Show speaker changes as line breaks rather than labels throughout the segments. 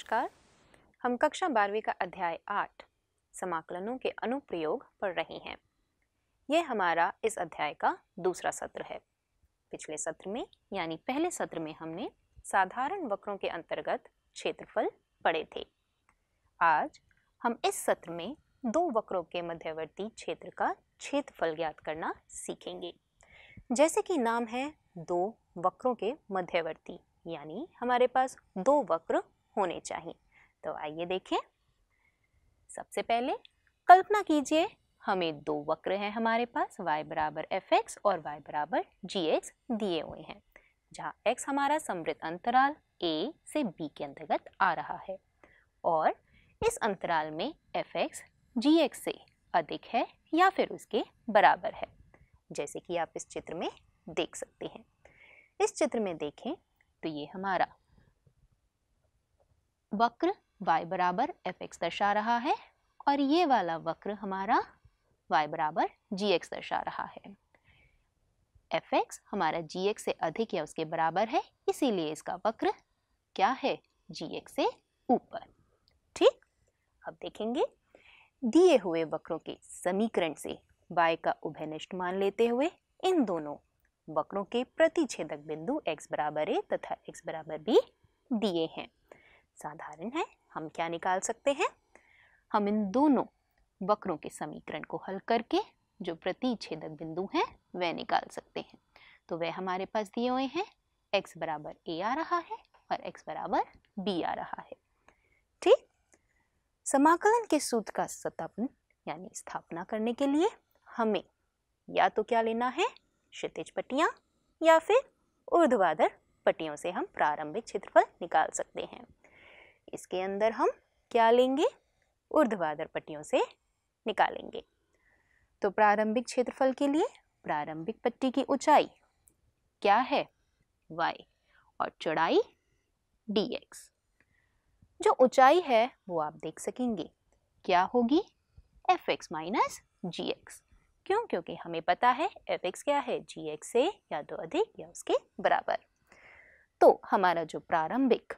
नमस्कार हम कक्षा बारहवीं का अध्याय आठ समाकलनों के अनुप्रयोग पढ़ रहे हैं यह हमारा इस अध्याय का दूसरा सत्र है पिछले सत्र में यानी पहले सत्र में हमने साधारण वक्रों के अंतर्गत क्षेत्रफल पढ़े थे आज हम इस सत्र में दो वक्रों के मध्यवर्ती क्षेत्र का क्षेत्रफल ज्ञात करना सीखेंगे जैसे कि नाम है दो वक्रों के मध्यवर्ती यानी हमारे पास दो वक्र होने चाहिए तो आइए देखें सबसे पहले कल्पना कीजिए हमें दो वक्र हैं हमारे पास y बराबर एफ एक्स और y बराबर जी एक्स दिए हुए हैं जहाँ x हमारा समृद्ध अंतराल a से b के अंतर्गत आ रहा है और इस अंतराल में एफ एक्स जी एक्स से अधिक है या फिर उसके बराबर है जैसे कि आप इस चित्र में देख सकते हैं इस चित्र में देखें तो ये हमारा वक्र y बराबर एफ एक्स दर्शा रहा है और ये वाला वक्र हमारा y बराबर जी एक्स दर्शा रहा है एफ एक्स हमारा जी एक्स से अधिक या उसके बराबर है इसीलिए इसका वक्र क्या है जी एक्स से ऊपर ठीक अब देखेंगे दिए हुए वक्रों के समीकरण से y का उभयनिष्ठ मान लेते हुए इन दोनों वक्रों के प्रतिच्छेदक बिंदु x बराबर ए तथा x बराबर बी दिए हैं साधारण है हम क्या निकाल सकते हैं हम इन दोनों वक्रों के समीकरण को हल करके जो प्रतिच्छेदक बिंदु हैं वह निकाल सकते हैं तो वह हमारे पास दिए हुए हैं x बराबर ए आ रहा है और x बराबर बी आ रहा है ठीक समाकलन के सूत्र का स्थापन यानी स्थापना करने के लिए हमें या तो क्या लेना है क्षितिज पट्टियाँ या फिर ऊर्ध्वाधर पट्टियों से हम प्रारंभिक क्षेत्रफल निकाल सकते हैं इसके अंदर हम क्या लेंगे ऊर्ध्वाधर पट्टियों से निकालेंगे तो प्रारंभिक क्षेत्रफल के लिए प्रारंभिक पट्टी की ऊंचाई क्या है y और चौड़ाई dx जो ऊंचाई है वो आप देख सकेंगे क्या होगी f x minus g x क्यों क्योंकि हमें पता है एफ एक्स क्या है जी एक्स से या तो अधिक या उसके बराबर तो हमारा जो प्रारंभिक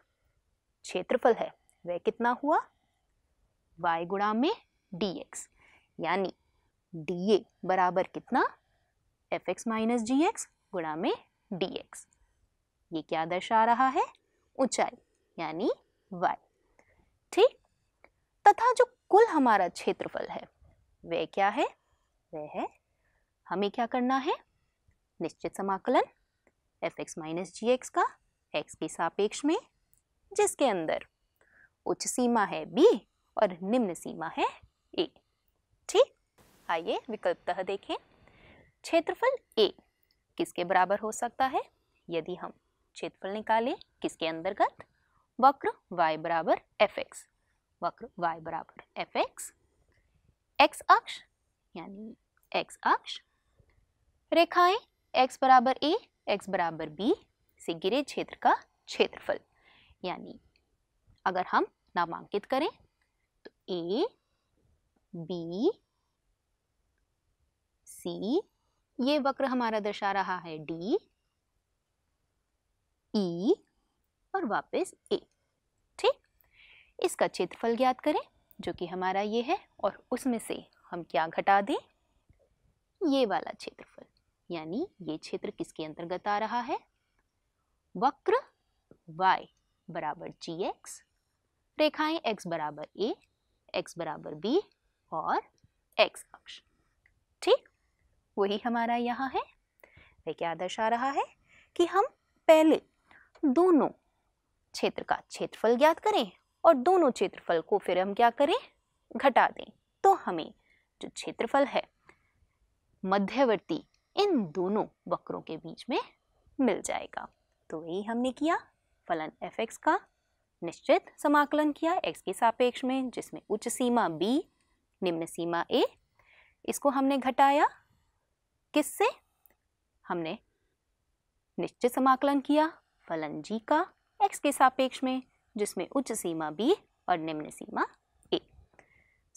क्षेत्रफल है वह कितना हुआ y गुणा में dx यानी dA बराबर कितना f x minus g x गुणा में dx ये क्या दर्शा रहा है ऊंचाई यानी y ठीक तथा जो कुल हमारा क्षेत्रफल है वह क्या है वह है हमें क्या करना है निश्चित समाकलन f x minus g x का एक्स के सापेक्ष में जिसके अंदर उच्च सीमा है बी और निम्न सीमा है ए ठीक आइए तह देखें क्षेत्रफल ए किसके बराबर हो सकता है यदि हम क्षेत्रफल निकालें किसके अंतर्गत वक्र y बराबर एफ एक्स वक्र y बराबर एफ एक्स एक्स अक्ष यानी x अक्ष रेखाएं x बराबर ए x बराबर बी से गिरे क्षेत्र का क्षेत्रफल यानी अगर हम नामांकित करें तो ए बी सी ये वक्र हमारा दर्शा रहा है डी ई e और वापस ए ठीक इसका क्षेत्रफल ज्ञात करें जो कि हमारा ये है और उसमें से हम क्या घटा दें ये वाला क्षेत्रफल यानी ये क्षेत्र किसके अंतर्गत आ रहा है वक्र वाई बराबर जी एक्स रेखाएं x बराबर ए x बराबर बी और x अक्ष ठीक वही हमारा यहाँ है वह क्या दर्शा रहा है कि हम पहले दोनों क्षेत्र का क्षेत्रफल ज्ञात करें और दोनों क्षेत्रफल को फिर हम क्या करें घटा दें तो हमें जो क्षेत्रफल है मध्यवर्ती इन दोनों वक्रों के बीच में मिल जाएगा तो यही हमने किया फलन एफ एक्स का निश्चित समाकलन किया x के सापेक्ष में जिसमें उच्च सीमा b निम्न सीमा a इसको हमने घटाया किससे हमने निश्चित समाकलन किया फलन g का x के सापेक्ष में जिसमें उच्च सीमा b और निम्न सीमा a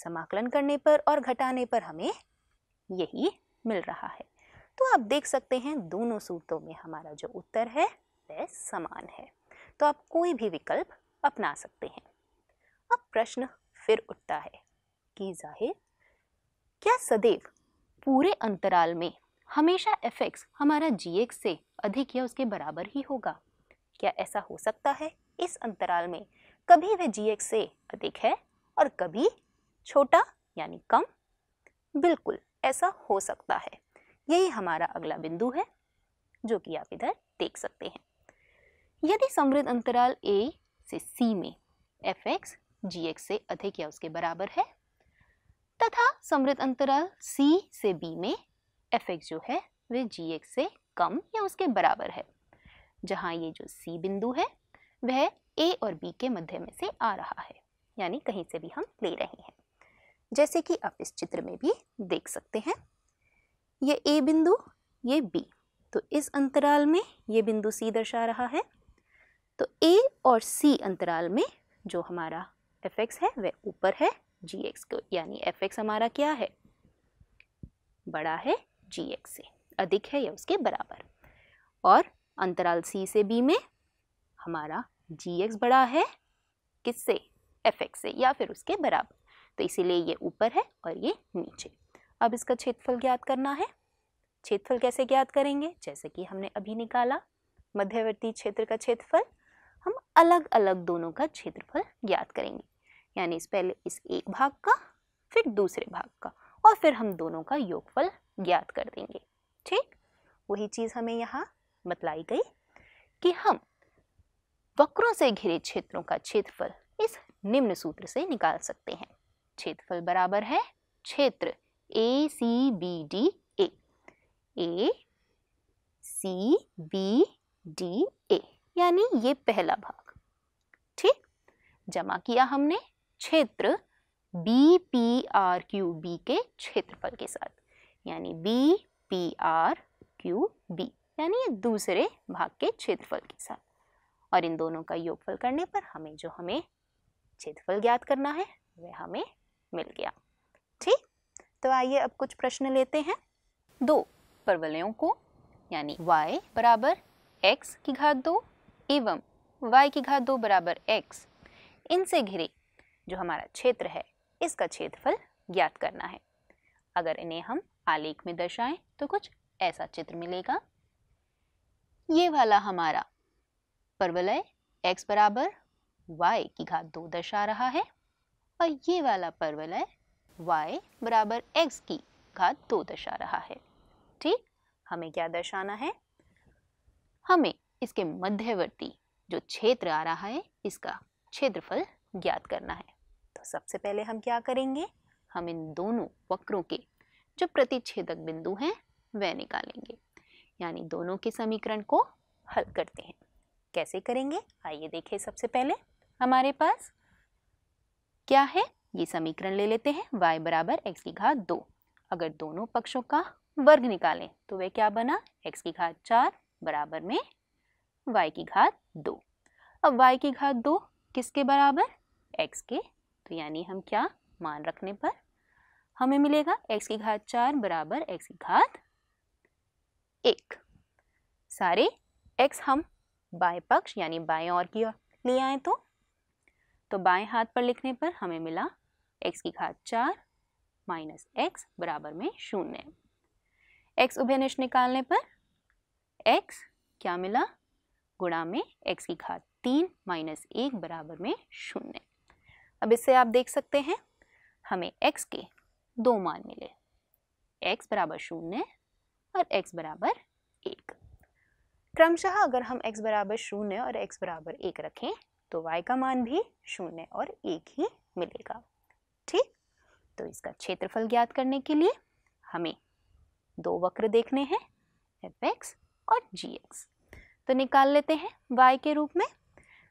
समाकलन करने पर और घटाने पर हमें यही मिल रहा है तो आप देख सकते हैं दोनों सूत्रों में हमारा जो उत्तर है वह समान है तो आप कोई भी विकल्प अपना सकते हैं अब प्रश्न फिर उठता है कि जाहिर क्या सदैव पूरे अंतराल में हमेशा एफ एक्स हमारा जी एक्स से अधिक या उसके बराबर ही होगा क्या ऐसा हो सकता है इस अंतराल में कभी वह जी एक्स से अधिक है और कभी छोटा यानी कम बिल्कुल ऐसा हो सकता है यही हमारा अगला बिंदु है जो कि आप इधर देख सकते हैं यदि समृद्ध अंतराल ए से सी में एफ एक्स जी एक्स से अधिक या उसके बराबर है तथा समृद्ध अंतराल सी से बी में एफ एक्स जो है वे जी एक्स से कम या उसके बराबर है जहाँ ये जो सी बिंदु है वह ए और बी के मध्य में से आ रहा है यानी कहीं से भी हम ले रहे हैं जैसे कि आप इस चित्र में भी देख सकते हैं ये ए बिंदु ये बी तो इस अंतराल में ये बिंदु सी दर्शा रहा है तो ए और सी अंतराल में जो हमारा एफ एक्स है वह ऊपर है जी एक्स को यानी एफ एक्स हमारा क्या है बड़ा है जी एक्स से अधिक है या उसके बराबर और अंतराल सी से बी में हमारा जी एक्स बड़ा है किससे एफ एक्स से या फिर उसके बराबर तो इसीलिए ये ऊपर है और ये नीचे अब इसका क्षेत्रफल ज्ञात करना है क्षेत्रफल कैसे ज्ञात करेंगे जैसे कि हमने अभी निकाला मध्यवर्ती क्षेत्र का क्षेत्रफल हम अलग अलग दोनों का क्षेत्रफल ज्ञात करेंगे यानी इस पहले इस एक भाग का फिर दूसरे भाग का और फिर हम दोनों का योगफल ज्ञात कर देंगे ठीक वही चीज़ हमें यहाँ बतलाई गई कि हम वक्रों से घिरे क्षेत्रों का क्षेत्रफल इस निम्न सूत्र से निकाल सकते हैं क्षेत्रफल बराबर है क्षेत्र A C B D A C B D A यानी ये पहला भाग ठीक जमा किया हमने क्षेत्र B P R Q B के क्षेत्रफल के साथ यानी B P R Q B यानी ये दूसरे भाग के क्षेत्रफल के साथ और इन दोनों का योगफल करने पर हमें जो हमें क्षेत्रफल ज्ञात करना है वह हमें मिल गया ठीक तो आइए अब कुछ प्रश्न लेते हैं दो परवलयों को यानी y बराबर एक्स की घात दो एवं y की घात दो बराबर x इनसे घिरे जो हमारा क्षेत्र है इसका क्षेत्रफल ज्ञात करना है अगर इन्हें हम आलेख में दर्शाएं तो कुछ ऐसा चित्र मिलेगा ये वाला हमारा परवलय x बराबर y की घात दो दर्शा रहा है और ये वाला परवलय y बराबर x की घात दो दर्शा रहा है ठीक हमें क्या दर्शाना है हमें इसके मध्यवर्ती जो क्षेत्र आ रहा है इसका क्षेत्रफल ज्ञात करना है तो सबसे पहले हम क्या करेंगे हम इन दोनों वक्रों के जो प्रतिच्छेदक बिंदु हैं वह निकालेंगे यानी दोनों के समीकरण को हल करते हैं कैसे करेंगे आइए देखें सबसे पहले हमारे पास क्या है ये समीकरण ले लेते हैं y बराबर एक्स की घात दो अगर दोनों पक्षों का वर्ग निकालें तो वह क्या बना x की घात चार बराबर में वाई की घात दो अब वाई की घात दो किसके बराबर एक्स के तो यानी हम क्या मान रखने पर हमें मिलेगा एक्स की घात चार बराबर एक्स की घात एक सारे एक्स हम बाएं पक्ष यानी बाएं और की ले आए तो तो बाएं हाथ पर लिखने पर हमें मिला एक्स की घात चार माइनस एक्स बराबर में शून्य एक्स उभयनिष्ठ निकालने पर एक्स क्या मिला गुणा में एक्स की घात तीन माइनस एक बराबर में शून्य अब इससे आप देख सकते हैं हमें एक्स के दो मान मिले एक्स बराबर शून्य और एक्स बराबर एक क्रमशः अगर हम x बराबर शून्य और x बराबर एक रखें तो y का मान भी शून्य और एक ही मिलेगा ठीक तो इसका क्षेत्रफल ज्ञात करने के लिए हमें दो वक्र देखने हैं एफ एक्स और जी एक्स तो निकाल लेते हैं y के रूप में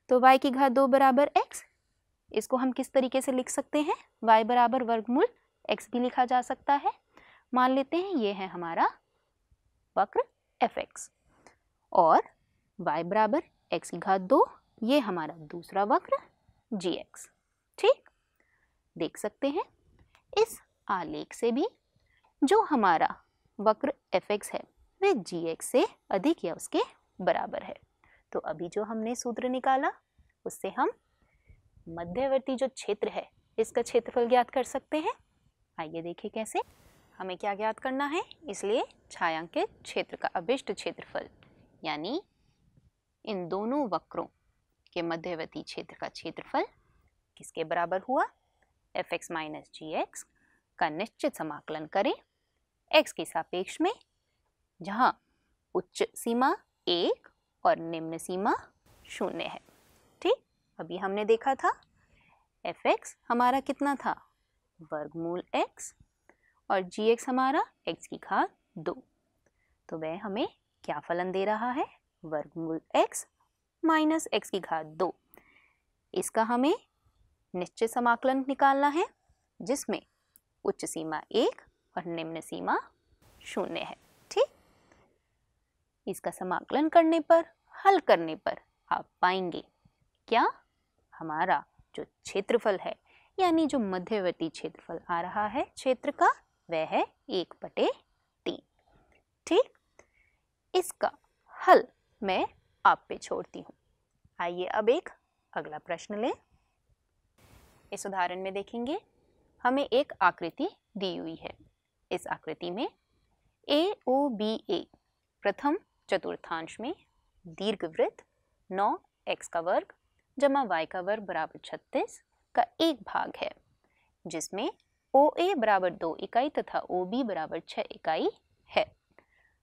तो y की घात दो बराबर एक्स इसको हम किस तरीके से लिख सकते हैं y बराबर वर्गमूल x भी लिखा जा सकता है मान लेते हैं ये है हमारा वक्र एफ एक्स और y बराबर एक्स की घात दो ये हमारा दूसरा वक्र जी एक्स ठीक देख सकते हैं इस आलेख से भी जो हमारा वक्र एफ एक्स है वे जी एक्स से अधिक या उसके बराबर है तो अभी जो हमने सूत्र निकाला उससे हम मध्यवर्ती जो क्षेत्र है इसका क्षेत्रफल ज्ञात कर सकते हैं आइए देखिए कैसे हमें क्या ज्ञात करना है इसलिए छायांकित क्षेत्र का अभिष्ट क्षेत्रफल यानी इन दोनों वक्रों के मध्यवर्ती क्षेत्र का क्षेत्रफल किसके बराबर हुआ f x minus g x का निश्चित समाकलन करें एक्स के सापेक्ष में जहाँ उच्च सीमा एक और निम्न सीमा शून्य है ठीक अभी हमने देखा था एफ एक्स हमारा कितना था वर्गमूल एक्स और जी एक्स हमारा एक्स की घात दो तो वह हमें क्या फलन दे रहा है वर्गमूल एक्स माइनस एक्स की घात दो इसका हमें निश्चित समाकलन निकालना है जिसमें उच्च सीमा एक और निम्न सीमा शून्य है इसका समाकलन करने पर हल करने पर आप पाएंगे क्या हमारा जो क्षेत्रफल है यानी जो मध्यवर्ती क्षेत्रफल आ रहा है क्षेत्र का वह है एक बटे तीन ठीक इसका हल मैं आप पे छोड़ती हूँ आइए अब एक अगला प्रश्न लें इस उदाहरण में देखेंगे हमें एक आकृति दी हुई है इस आकृति में ए ओ बी ए प्रथम चतुर्थांश में दीर्घ वृत्त नौ एक्स का वर्ग जमा वाई का वर्ग बराबर छत्तीस का एक भाग है जिसमें ओ ए बराबर दो इकाई तथा ओ बी बराबर छः इकाई है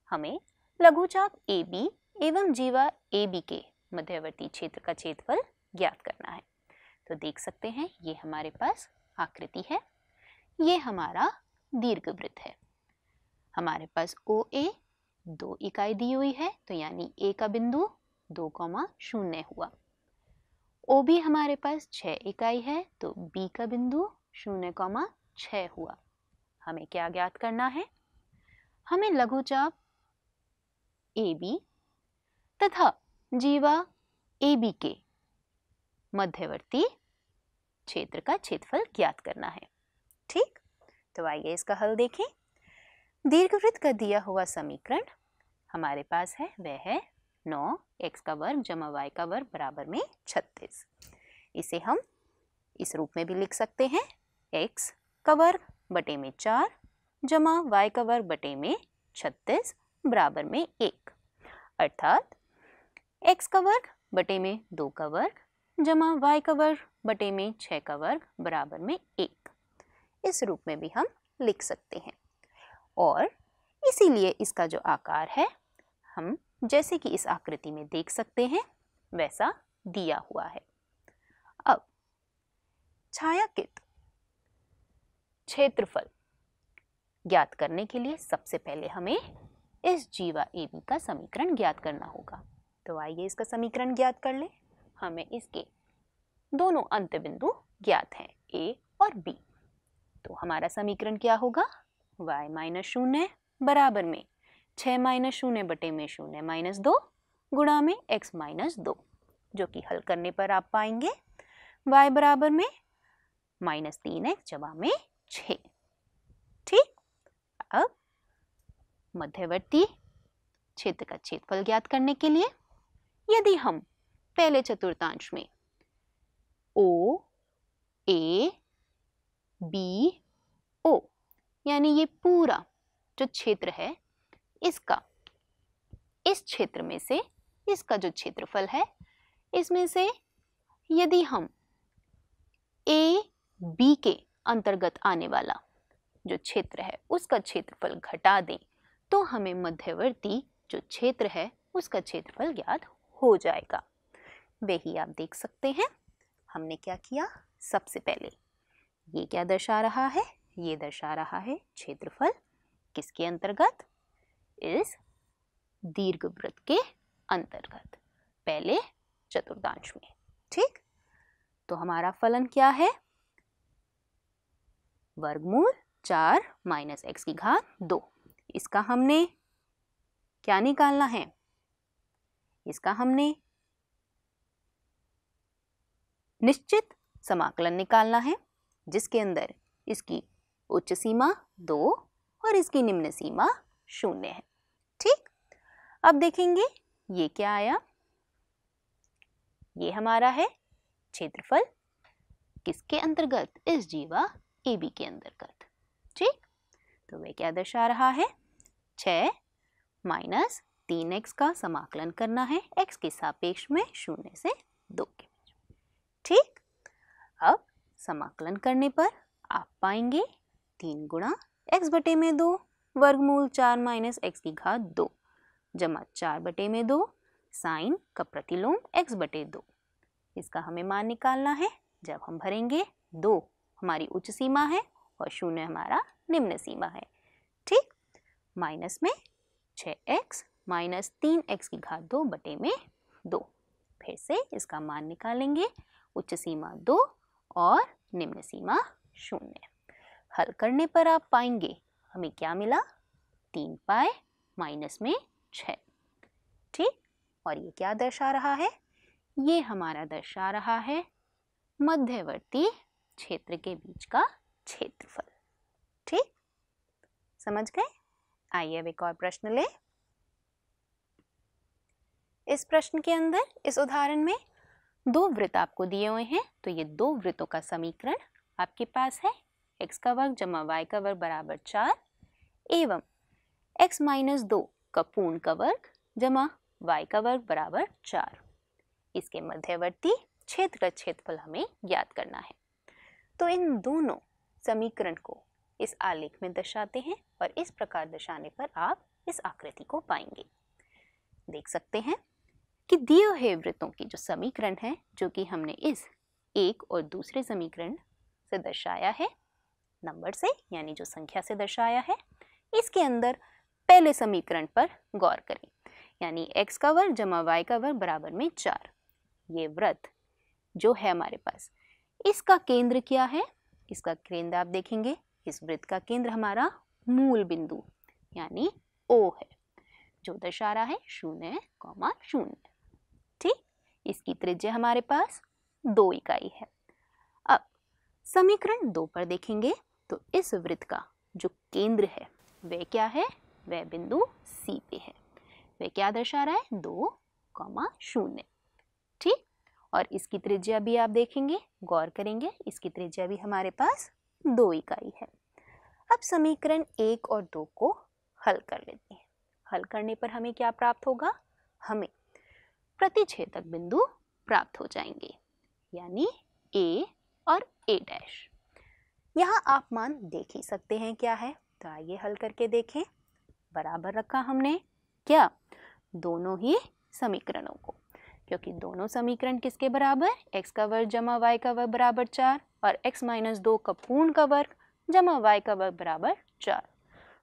हमें लघुचाप ए बी एवं जीवा ए बी के मध्यवर्ती क्षेत्र का क्षेत्रफल ज्ञात करना है तो देख सकते हैं ये हमारे पास आकृति है ये हमारा दीर्घवृत्त है हमारे पास ओ ए दो इकाई दी हुई है तो यानी ए का बिंदु दो कौमा शून्य हुआ ओ भी हमारे पास छः इकाई है तो बी का बिंदु शून्य कौमा छः हुआ हमें क्या ज्ञात करना है हमें लघुचाप ए बी तथा जीवा ए बी के मध्यवर्ती क्षेत्र का क्षेत्रफल ज्ञात करना है ठीक तो आइए इसका हल देखें दीर्घवृत्त का दिया हुआ समीकरण हमारे पास है वह है नौ एक्स का वर्ग जमा वाई का वर्ग बराबर में छत्तीस इसे हम इस रूप में भी लिख सकते हैं एक्स का वर्ग बटे में चार जमा वाई का वर्ग बटे में छत्तीस बराबर में एक अर्थात एक्स का वर्ग बटे में दो का वर्ग जमा वाई का वर्ग बटे में छः का वर्ग बराबर में एक इस रूप में भी हम लिख सकते हैं और इसीलिए इसका जो आकार है हम जैसे कि इस आकृति में देख सकते हैं वैसा दिया हुआ है अब छायाकित क्षेत्रफल ज्ञात करने के लिए सबसे पहले हमें इस जीवा ए बी का समीकरण ज्ञात करना होगा तो आइए इसका समीकरण ज्ञात कर लें हमें इसके दोनों अंत बिंदु ज्ञात हैं ए और बी तो हमारा समीकरण क्या होगा वाई माइनस शून्य बराबर में छः माइनस शून्य बटे में शून्य माइनस दो गुणा में एक्स माइनस दो जो कि हल करने पर आप पाएंगे वाई बराबर में माइनस तीन एक्स जमा में छ ठीक अब मध्यवर्ती क्षेत्र का क्षेत्रफल ज्ञात करने के लिए यदि हम पहले चतुर्थांश में ओ ए बी ओ यानी ये पूरा जो क्षेत्र है इसका इस क्षेत्र में से इसका जो क्षेत्रफल है इसमें से यदि हम ए बी के अंतर्गत आने वाला जो क्षेत्र है उसका क्षेत्रफल घटा दें तो हमें मध्यवर्ती जो क्षेत्र है उसका क्षेत्रफल ज्ञात हो जाएगा वही आप देख सकते हैं हमने क्या किया सबसे पहले ये क्या दर्शा रहा है ये दर्शा रहा है क्षेत्रफल किसके अंतर्गत इस दीर्घ वृत्त के अंतर्गत पहले चतुर्दांश में ठीक तो हमारा फलन क्या है वर्गमूल चार माइनस एक्स की घात दो इसका हमने क्या निकालना है इसका हमने निश्चित समाकलन निकालना है जिसके अंदर इसकी उच्च सीमा दो और इसकी निम्न सीमा शून्य है ठीक अब देखेंगे ये क्या आया ये हमारा है क्षेत्रफल किसके अंतर्गत इस जीवा ए बी के अंतर्गत ठीक तो वह क्या दर्शा रहा है छ माइनस तीन एक्स का समाकलन करना है एक्स के सापेक्ष में शून्य से दो के ठीक अब समाकलन करने पर आप पाएंगे तीन गुणा एक्स बटे में दो वर्गमूल चार माइनस एक्स की घात दो जमा चार बटे में दो साइन का प्रतिलोम एक्स बटे दो इसका हमें मान निकालना है जब हम भरेंगे दो हमारी उच्च सीमा है और शून्य हमारा निम्न सीमा है ठीक माइनस में छः एक्स माइनस तीन एक्स की घात दो बटे में दो फिर से इसका मान निकालेंगे उच्च सीमा दो और निम्न सीमा शून्य हल करने पर आप पाएंगे हमें क्या मिला तीन पाए माइनस में छ ठीक और ये क्या दर्शा रहा है ये हमारा दर्शा रहा है मध्यवर्ती क्षेत्र के बीच का क्षेत्रफल ठीक समझ गए आइए अब एक और प्रश्न ले इस प्रश्न के अंदर इस उदाहरण में दो वृत्त आपको दिए हुए हैं तो ये दो वृत्तों का समीकरण आपके पास है एक्स का वर्ग जमा वाई का वर्ग बराबर चार एवं एक्स माइनस दो का पूर्ण का वर्ग जमा वाई का वर्ग बराबर चार इसके मध्यवर्ती क्षेत्र का क्षेत्रफल हमें ज्ञात करना है तो इन दोनों समीकरण को इस आलेख में दर्शाते हैं और इस प्रकार दर्शाने पर आप इस आकृति को पाएंगे देख सकते हैं कि दिए हुए वृत्तों की जो समीकरण है जो कि हमने इस एक और दूसरे समीकरण से दर्शाया है नंबर से यानी जो संख्या से दर्शाया है इसके अंदर पहले समीकरण पर गौर करें यानी एक्स का वर्ग जमा वाई का वर्ग बराबर में चार ये व्रत जो है हमारे पास इसका केंद्र क्या है इसका केंद्र आप देखेंगे इस वृत्त का केंद्र हमारा मूल बिंदु यानी ओ है जो दर्शा रहा है शून्य कौमा शून्य ठीक इसकी त्रिज्या हमारे पास दो इकाई है अब समीकरण दो पर देखेंगे तो इस वृत्त का जो केंद्र है वह क्या है वह बिंदु सी पे है वह क्या दर्शा रहा है दो कौमा शून्य ठीक और इसकी त्रिज्या भी आप देखेंगे गौर करेंगे इसकी त्रिज्या भी हमारे पास दो इकाई है अब समीकरण एक और दो को हल कर लेते हैं हल करने पर हमें क्या प्राप्त होगा हमें प्रतिच्छेदक बिंदु प्राप्त हो जाएंगे यानी ए और ए डैश यहाँ आप मान देख ही सकते हैं क्या है तो आइए हल करके देखें बराबर रखा हमने क्या दोनों ही समीकरणों को क्योंकि दोनों समीकरण किसके बराबर x का वर्ग जमा y का वर्ग बराबर चार और x माइनस दो का पूर्ण का वर्ग जमा y का वर्ग बराबर चार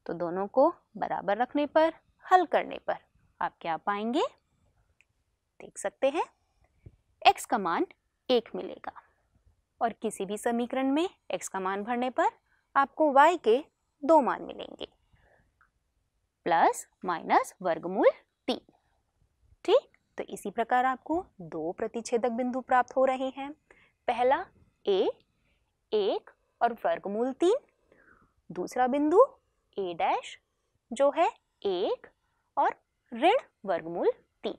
तो दोनों को बराबर रखने पर हल करने पर आप क्या पाएंगे देख सकते हैं x का मान एक मिलेगा और किसी भी समीकरण में x का मान भरने पर आपको y के दो मान मिलेंगे प्लस माइनस वर्गमूल तीन ठीक तो इसी प्रकार आपको दो प्रतिच्छेदक बिंदु प्राप्त हो रहे हैं पहला a एक और वर्गमूल तीन दूसरा बिंदु ए डैश जो है एक और ऋण वर्गमूल तीन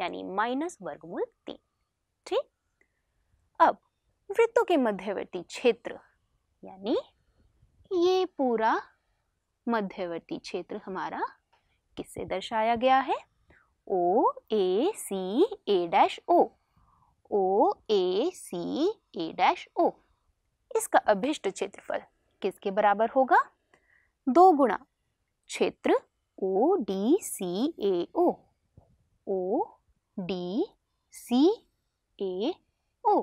यानी माइनस वर्गमूल तीन वृत्तों के मध्यवर्ती क्षेत्र यानी ये पूरा मध्यवर्ती क्षेत्र हमारा किससे दर्शाया गया है ओ ए सी ए डैश ओ ओ ए सी ए डैश ओ इसका अभिष्ट क्षेत्रफल किसके बराबर होगा दो गुणा क्षेत्र ओ डी सी ए ओ ओ डी सी ए ओ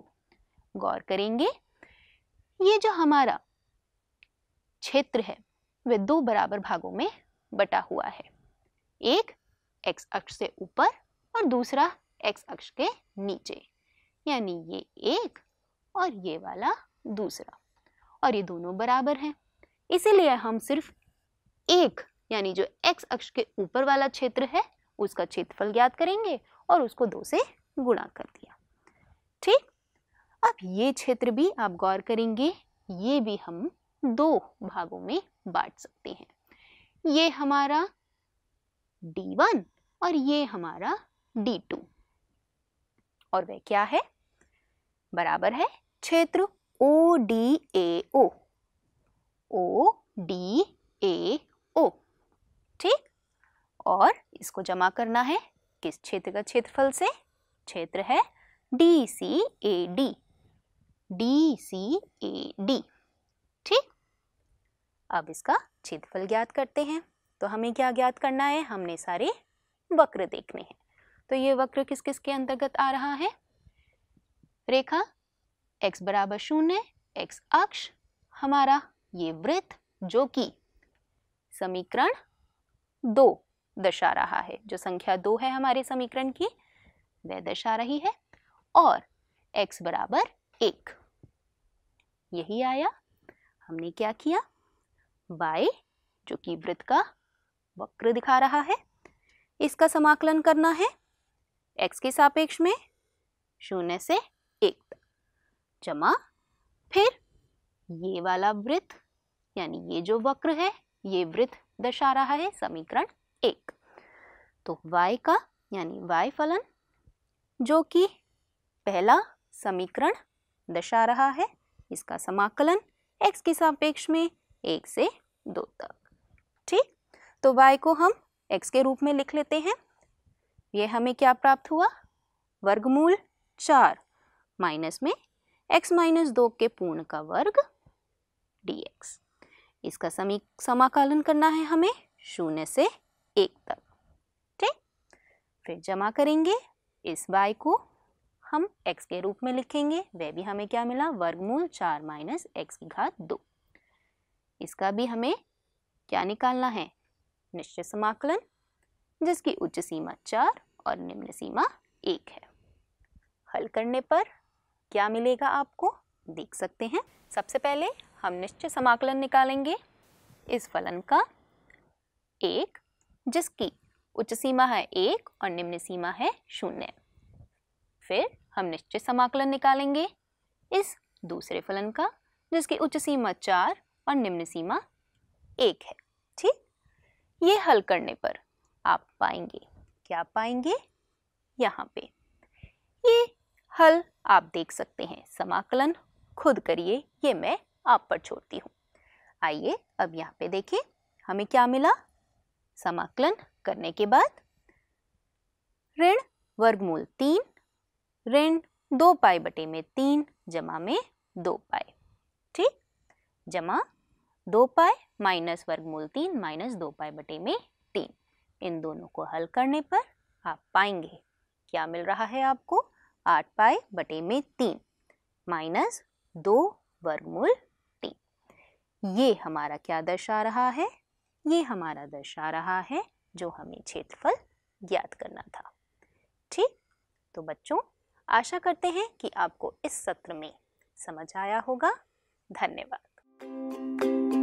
गौर करेंगे ये जो हमारा क्षेत्र है वह दो बराबर भागों में बटा हुआ है एक x अक्ष से ऊपर और दूसरा एक्स अक्ष के नीचे यानी ये एक और ये वाला दूसरा और ये दोनों बराबर हैं इसीलिए हम सिर्फ एक यानी जो एक्स अक्ष के ऊपर वाला क्षेत्र है उसका क्षेत्रफल ज्ञात करेंगे और उसको दो से गुणा कर दिया ठीक अब ये क्षेत्र भी आप गौर करेंगे ये भी हम दो भागों में बांट सकते हैं ये हमारा D1 और ये हमारा D2 और वह क्या है बराबर है क्षेत्र O D A O O D A ओ ठीक और इसको जमा करना है किस क्षेत्र का क्षेत्रफल से क्षेत्र है D C A D D C A D ठीक अब इसका छेदफल ज्ञात करते हैं तो हमें क्या ज्ञात करना है हमने सारे वक्र देखने हैं तो ये वक्र किस किस के अंतर्गत आ रहा है रेखा x बराबर शून्य x अक्ष हमारा ये वृत्त जो कि समीकरण दो दर्शा रहा है जो संख्या दो है हमारे समीकरण की वह दर्शा रही है और x बराबर एक यही आया हमने क्या किया बाय जो कि वृत्त का वक्र दिखा रहा है इसका समाकलन करना है एक्स के सापेक्ष में शून्य से एक तक जमा फिर ये वाला वृत्त यानी ये जो वक्र है ये वृत्त दर्शा रहा है समीकरण एक तो y का यानी y फलन जो कि पहला समीकरण दर्शा रहा है इसका समाकलन x के सापेक्ष में एक से दो तक ठीक तो y को हम x के रूप में लिख लेते हैं ये हमें क्या प्राप्त हुआ वर्गमूल चार माइनस में x माइनस दो के पूर्ण का वर्ग dx इसका समी समाकलन करना है हमें शून्य से एक तक ठीक फिर जमा करेंगे इस y को हम x के रूप में लिखेंगे वह भी हमें क्या मिला वर्गमूल चार माइनस एक्स की घात दो इसका भी हमें क्या निकालना है निश्चित समाकलन जिसकी उच्च सीमा चार और निम्न सीमा एक है हल करने पर क्या मिलेगा आपको देख सकते हैं सबसे पहले हम निश्चय समाकलन निकालेंगे इस फलन का एक जिसकी उच्च सीमा है एक और निम्न सीमा है शून्य फिर हम निश्चित समाकलन निकालेंगे इस दूसरे फलन का जिसकी उच्च सीमा चार और निम्न सीमा एक है ठीक ये हल करने पर आप पाएंगे क्या पाएंगे यहाँ पे ये हल आप देख सकते हैं समाकलन खुद करिए ये मैं आप पर छोड़ती हूँ आइए अब यहाँ पे देखिए हमें क्या मिला समाकलन करने के बाद ऋण वर्गमूल तीन ऋण दो पाई बटे में तीन जमा में दो पाए ठीक जमा दो पाए माइनस वर्गमूल तीन माइनस दो पाए बटे में तीन इन दोनों को हल करने पर आप पाएंगे क्या मिल रहा है आपको आठ पाए बटे में तीन माइनस दो वर्गमूल तीन ये हमारा क्या दर्शा रहा है ये हमारा दर्शा रहा है जो हमें क्षेत्रफल ज्ञात करना था ठीक तो बच्चों आशा करते हैं कि आपको इस सत्र में समझ आया होगा धन्यवाद